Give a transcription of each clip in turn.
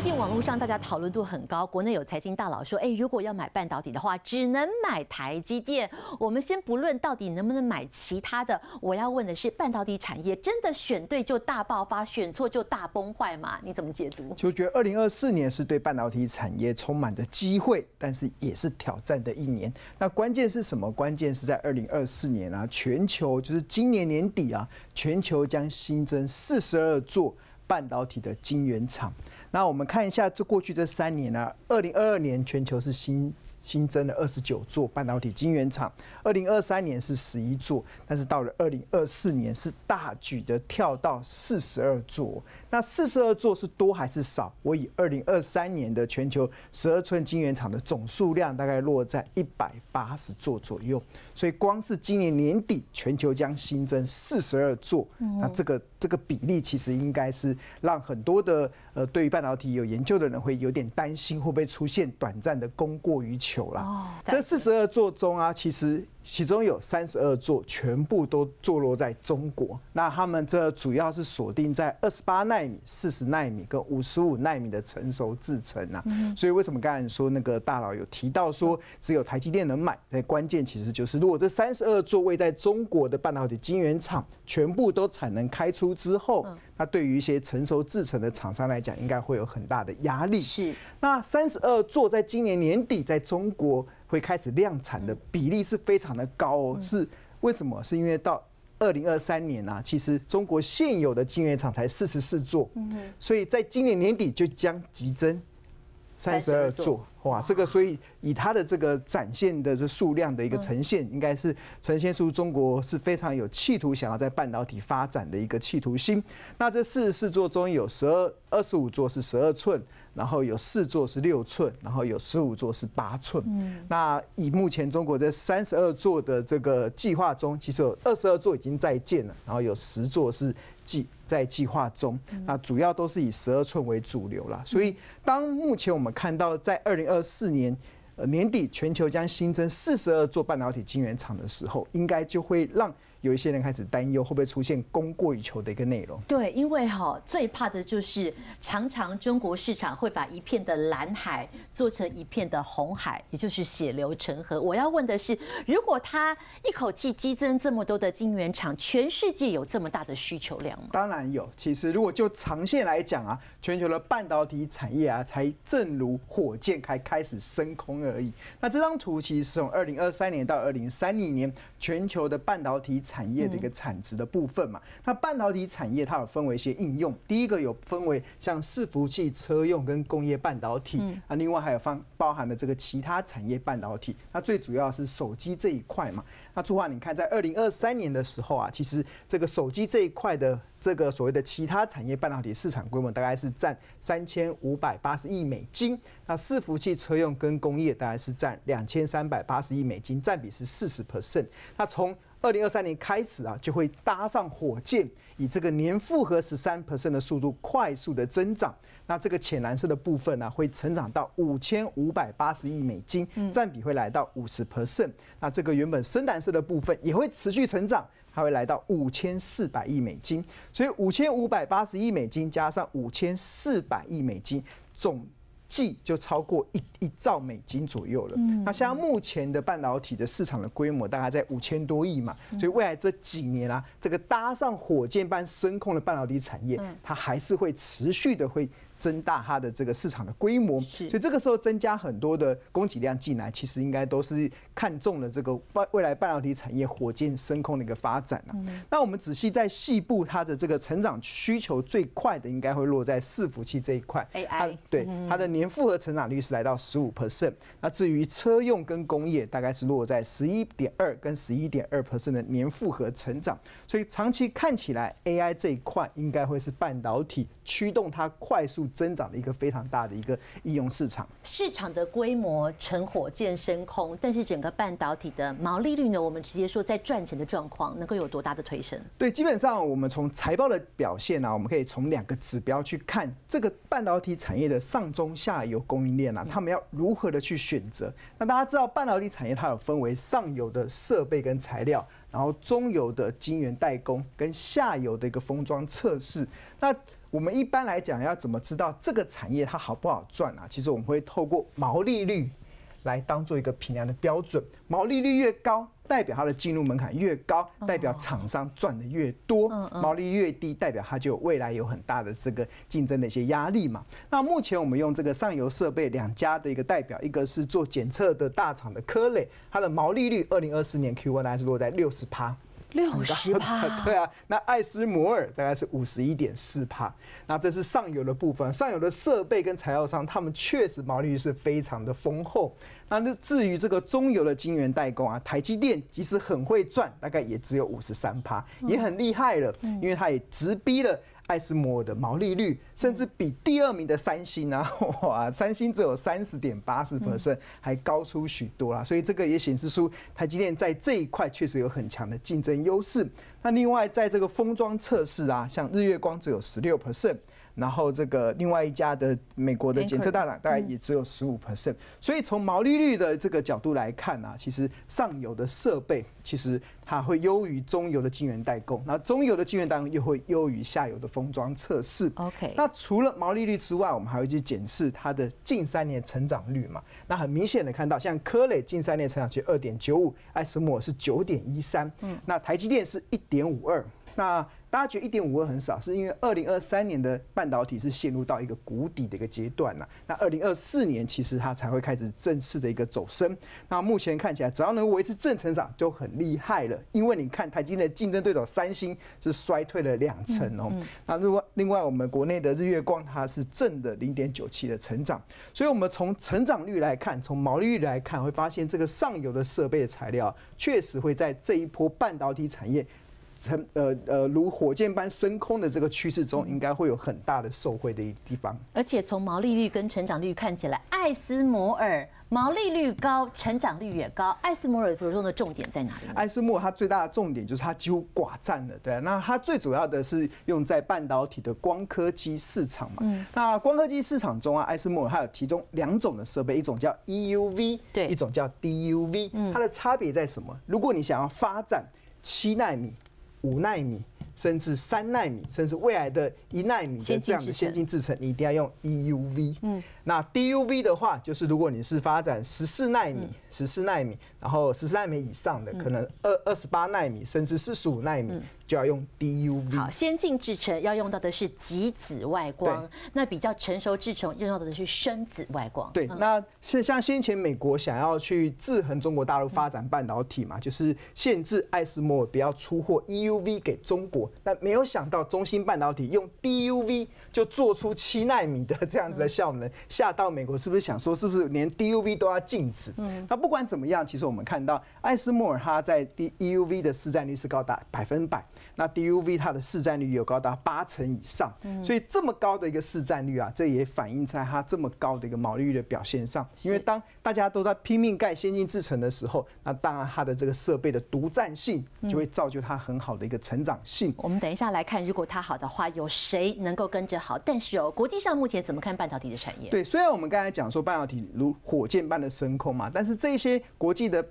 最近网络上大家讨论度很高，国内有财经大佬说：“哎，如果要买半导体的话，只能买台积电。”我们先不论到底能不能买其他的，我要问的是，半导体产业真的选对就大爆发，选错就大崩坏吗？你怎么解读？就觉得二零二四年是对半导体产业充满着机会，但是也是挑战的一年。那关键是什么？关键是在二零二四年啊，全球就是今年年底啊，全球将新增四十二座半导体的晶圆厂。那我们看一下，这过去这三年呢，二零二二年全球是新新增了二十九座半导体晶圆厂，二零二三年是十一座，但是到了二零二四年是大举的跳到四十二座。那四十二座是多还是少？我以二零二三年的全球十二寸晶圆厂的总数量大概落在一百八十座左右，所以光是今年年底全球将新增四十二座，那这个这个比例其实应该是让很多的呃对半。半导体有研究的人会有点担心，会不会出现短暂的供过于求了？这四十二座中啊，其实其中有三十二座全部都坐落在中国。那他们这主要是锁定在二十八纳米、四十纳米跟五十五纳米的成熟制程啊。所以为什么刚才说那个大佬有提到说只有台积电能买？那关键其实就是，如果这三十二座位在中国的半导体晶圆厂全部都产能开出之后。那对于一些成熟制程的厂商来讲，应该会有很大的压力。是，那三十二座在今年年底在中国会开始量产的比例是非常的高哦。是，为什么？是因为到二零二三年呢？其实中国现有的晶圆厂才四十四座，所以在今年年底就将急增。三十二座，哇，这个所以以它的这个展现的这数量的一个呈现，应该是呈现出中国是非常有企图想要在半导体发展的一个企图心。那这四十四座中，有十二二十五座是十二寸。然后有四座是六寸，然后有十五座是八寸。嗯，那以目前中国在三十二座的这个计划中，其实有二十二座已经在建了，然后有十座是计在计划中。那主要都是以十二寸为主流了。所以当目前我们看到在二零二四年呃年底全球将新增四十二座半导体晶圆厂的时候，应该就会让。有一些人开始担忧会不会出现供过于求的一个内容？对，因为哈最怕的就是常常中国市场会把一片的蓝海做成一片的红海，也就是血流成河。我要问的是，如果他一口气激增这么多的晶圆厂，全世界有这么大的需求量吗？当然有。其实如果就长线来讲啊，全球的半导体产业啊才正如火箭才开始升空而已。那这张图其实从二零二三年到二零三零年全球的半导体。产业的一个产值的部分嘛，那半导体产业它有分为一些应用，第一个有分为像伺服器、车用跟工业半导体啊，另外还有方包含的这个其他产业半导体。那最主要是手机这一块嘛，那朱华，你看在二零二三年的时候啊，其实这个手机这一块的这个所谓的其他产业半导体市场规模大概是占三千五百八十亿美金，那伺服器车用跟工业大概是占两千三百八十亿美金，占比是四十 percent。那从二零二三年开始啊，就会搭上火箭，以这个年复合十三的速度快速的增长。那这个浅蓝色的部分呢，会成长到五千五百八十亿美金，占比会来到五十%。那这个原本深蓝色的部分也会持续成长，它会来到五千四百亿美金。所以五千五百八十亿美金加上五千四百亿美金，总就超过一一兆美金左右了。那像目前的半导体的市场的规模大概在五千多亿嘛，所以未来这几年啊，这个搭上火箭般升空的半导体产业，它还是会持续的会。增大它的这个市场的规模，所以这个时候增加很多的供给量进来，其实应该都是看中了这个半未来半导体产业火箭升空的一个发展了。那我们仔细在细部，它的这个成长需求最快的应该会落在伺服器这一块。AI 对它的年复合成长率是来到十五 percent。那至于车用跟工业，大概是落在十一点二跟十一点二 percent 的年复合成长。所以长期看起来，AI 这一块应该会是半导体。驱动它快速增长的一个非常大的一个应用市场，市场的规模成火箭升空，但是整个半导体的毛利率呢？我们直接说在赚钱的状况能够有多大的推升？对，基本上我们从财报的表现呢，我们可以从两个指标去看这个半导体产业的上中下游供应链啊，他们要如何的去选择？那大家知道半导体产业它有分为上游的设备跟材料，然后中游的晶圆代工跟下游的一个封装测试，那。我们一般来讲要怎么知道这个产业它好不好赚啊？其实我们会透过毛利率来当做一个评量的标准。毛利率越高，代表它的进入门槛越高，代表厂商赚的越多；毛利率越低，代表它就未来有很大的这个竞争的一些压力嘛。那目前我们用这个上游设备两家的一个代表，一个是做检测的大厂的科磊，它的毛利率二零二四年 Q1 大概是落在六十趴。六十帕，对啊，那爱斯摩尔大概是五十一点四帕，那这是上游的部分，上游的设备跟材料商，他们确实毛利率是非常的丰厚。那至于这个中游的晶圆代工啊，台积电其实很会赚，大概也只有五十三帕，也很厉害了，因为它也直逼了。爱思摩尔的毛利率甚至比第二名的三星啊，哇，三星只有三十点八四 percent，还高出许多啦。所以这个也显示出台积电在这一块确实有很强的竞争优势。那另外在这个封装测试啊，像日月光只有十六 percent。然后这个另外一家的美国的检测大厂大概也只有十五 percent，所以从毛利率的这个角度来看啊，其实上游的设备其实它会优于中游的晶圆代工，那中游的晶圆代工又会优于下游的封装测试。OK，那除了毛利率之外，我们还会去检视它的近三年成长率嘛？那很明显的看到，像科磊近三年成长率二点九五，艾斯模是九点一三，嗯，那台积电是一点五二，那。大家觉得一点五个很少，是因为二零二三年的半导体是陷入到一个谷底的一个阶段了。那二零二四年其实它才会开始正式的一个走升。那目前看起来，只要能维持正成长就很厉害了。因为你看台积的竞争对手三星是衰退了两成哦。那另外，另外我们国内的日月光它是正的零点九七的成长。所以，我们从成长率来看，从毛利率来看，会发现这个上游的设备材料确实会在这一波半导体产业。很呃呃，如火箭般升空的这个趋势中，应该会有很大的受惠的一地方。而且从毛利率跟成长率看起来，艾斯摩尔毛利率高，成长率也高。艾斯摩尔中的重点在哪里？艾斯摩它最大的重点就是它几乎寡占了，对啊。那它最主要的是用在半导体的光刻机市场嘛。嗯。那光刻机市场中啊，艾斯摩尔它有提供两种的设备，一种叫 EUV，对，一种叫 DUV。嗯。它的差别在什么？如果你想要发展七纳米。五纳米甚至三纳米，甚至未来的一纳米的这样的先进制程，你一定要用 EUV。嗯，那 DUV 的话，就是如果你是发展十四纳米、十四纳米，然后十四纳米以上的，可能二二十八纳米甚至四十五纳米。就要用 DUV，好，先进制程要用到的是极紫外光，那比较成熟制程用到的是深紫外光。对，那像像先前美国想要去制衡中国大陆发展半导体嘛，就是限制爱莫摩不要出货 EUV 给中国，但没有想到中芯半导体用 DUV 就做出七纳米的这样子的效能，吓到美国是不是想说是不是连 DUV 都要禁止？嗯，那不管怎么样，其实我们看到爱斯摩尔它在 EUV 的市占率是高达百分百。那 DUV 它的市占率有高达八成以上，所以这么高的一个市占率啊，这也反映在它这么高的一个毛利率的表现上。因为当大家都在拼命盖先进制程的时候，那当然它的这个设备的独占性就会造就它很好的一个成长性。我们等一下来看，如果它好的话，有谁能够跟着好？但是哦，国际上目前怎么看半导体的产业？对，虽然我们刚才讲说半导体如火箭般的升空嘛，但是这些国际的。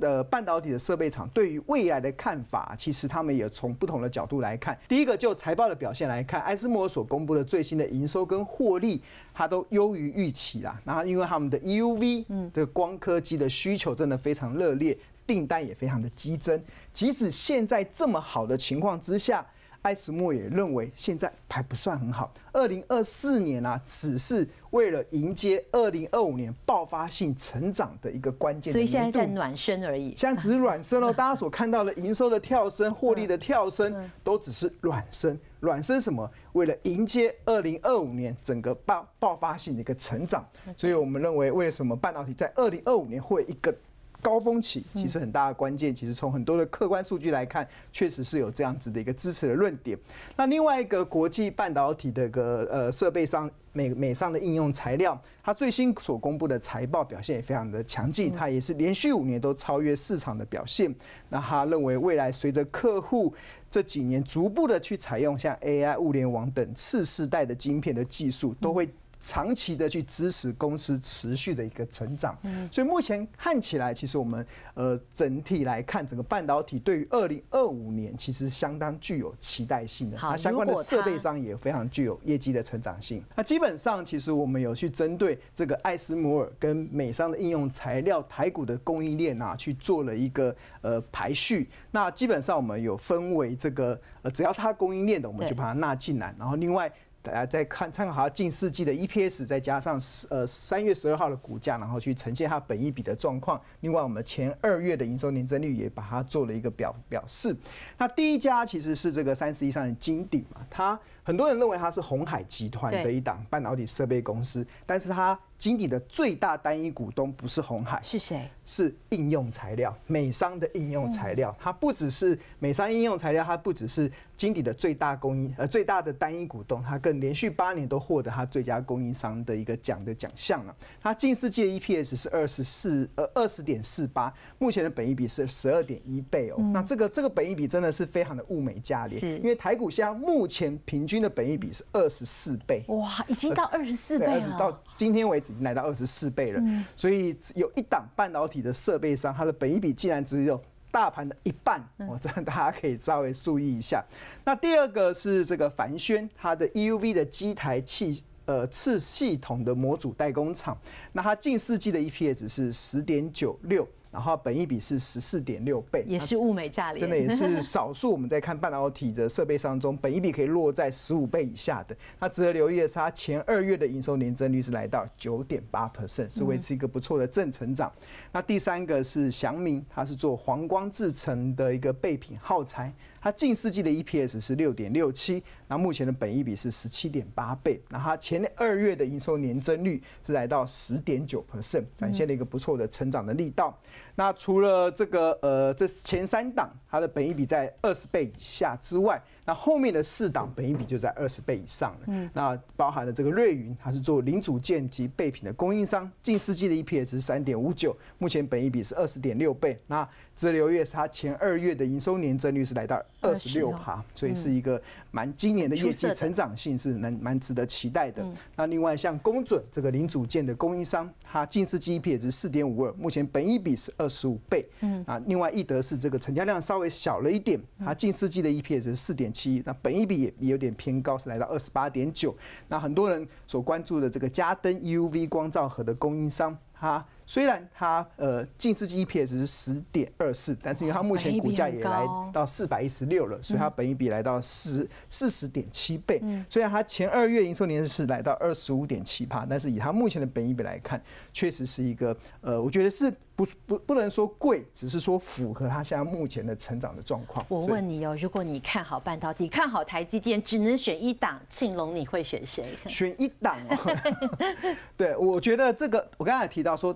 呃，半导体的设备厂对于未来的看法，其实他们也从不同的角度来看。第一个，就财报的表现来看，埃斯摩所公布的最新的营收跟获利，它都优于预期啦。然后，因为他们的 EUV 的光刻机的需求真的非常热烈，订单也非常的激增。即使现在这么好的情况之下。埃茨莫也认为，现在还不算很好。二零二四年呢，只是为了迎接二零二五年爆发性成长的一个关键所以现在在暖身而已。现在只是暖身哦。大家所看到的营收的跳升、获利的跳升，都只是暖身。暖身什么？为了迎接二零二五年整个爆爆发性的一个成长。所以我们认为，为什么半导体在二零二五年会一个？高峰期其实很大的关键，其实从很多的客观数据来看，确实是有这样子的一个支持的论点。那另外一个国际半导体的个呃设备商美美上的应用材料，它最新所公布的财报表现也非常的强劲，它也是连续五年都超越市场的表现。那他认为未来随着客户这几年逐步的去采用像 AI、物联网等次世代的晶片的技术，都会。长期的去支持公司持续的一个成长，所以目前看起来，其实我们呃整体来看，整个半导体对于二零二五年其实相当具有期待性的。它相关的设备商也非常具有业绩的成长性。那基本上，其实我们有去针对这个爱斯摩尔跟美商的应用材料台股的供应链啊，去做了一个呃排序。那基本上我们有分为这个呃只要是它供应链的，我们就把它纳进来。然后另外。来再看，参考好近四季的 EPS，再加上呃三月十二号的股价，然后去呈现它本一比的状况。另外，我们前二月的营收年增率也把它做了一个表表示。那第一家其实是这个三十一上的金鼎嘛，它很多人认为它是红海集团的一档半导体设备公司，但是它。金鼎的最大单一股东不是红海，是谁？是应用材料，美商的应用材料。它不只是美商应用材料，它不只是金鼎的最大供应呃最大的单一股东，它更连续八年都获得它最佳供应商的一个奖的奖项了。它近世界 EPS 是二十四呃二十点四八，目前的本益比是十二点一倍哦。那这个这个本益比真的是非常的物美价廉，因为台股现在目前平均的本益比是二十四倍，哇，已经到二十四倍了，到今天为止。已经来到二十四倍了，所以有一档半导体的设备商，它的本一比竟然只有大盘的一半，我这样大家可以稍微注意一下。那第二个是这个凡轩，它的 EUV 的机台器呃次系统的模组代工厂，那它近四季的 EPS 是十点九六。然后本益比是十四点六倍，也是物美价廉，真的也是少数。我们在看半导体的设备商中，本益比可以落在十五倍以下的。那值得留意的是，它前二月的营收年增率是来到九点八 percent，是维持一个不错的正成长。那第三个是祥明，它是做黄光制成的一个备品耗材。它近世纪的 EPS 是六点六七，那目前的本益比是十七点八倍。那它前二月的营收年增率是来到十点九 percent，展现了一个不错的成长的力道。那除了这个，呃，这前三档它的本益比在二十倍以下之外。那后面的四档本益比就在二十倍以上了。嗯，那包含了这个瑞云，它是做零组件及备品的供应商，近四季的 EPS 是三点五九，目前本益比是二十点六倍。那直流月是它前二月的营收年增率是来到二十六趴，所以是一个蛮今年的业绩成长性是蛮蛮值得期待的。那另外像工准这个零组件的供应商，它近四季 EPS 是四点五二，目前本益比是二十五倍。嗯，啊，另外易德是这个成交量稍微小了一点，它近四季的 EPS 是四点。七，那本一比也也有点偏高，是来到二十八点九。那很多人所关注的这个加登 UV 光照盒的供应商，它虽然它呃近世季 EPS 是十点二四，但是因为它目前股价也来到四百一十六了，所以它本一比来到十四十点七倍。虽然它前二月营收年是来到二十五点七八，但是以它目前的本一比来看，确实是一个呃，我觉得是。不不不能说贵，只是说符合他现在目前的成长的状况。我问你哦，如果你看好半导体，看好台积电，只能选一档，庆龙你会选谁？选一档哦。对，我觉得这个我刚才提到说。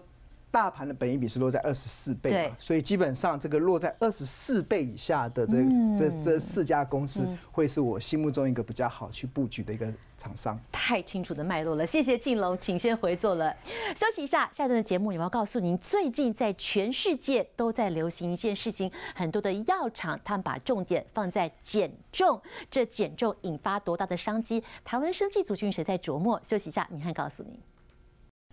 大盘的本益比是落在二十四倍，所以基本上这个落在二十四倍以下的这这这四家公司，会是我心目中一个比较好去布局的一个厂商。太清楚的脉络了，谢谢庆隆，请先回座了，休息一下。下段的节目，有没有告诉您，最近在全世界都在流行一件事情，很多的药厂他们把重点放在减重，这减重引发多大的商机？台湾生技族群谁在琢磨？休息一下，明翰告诉您。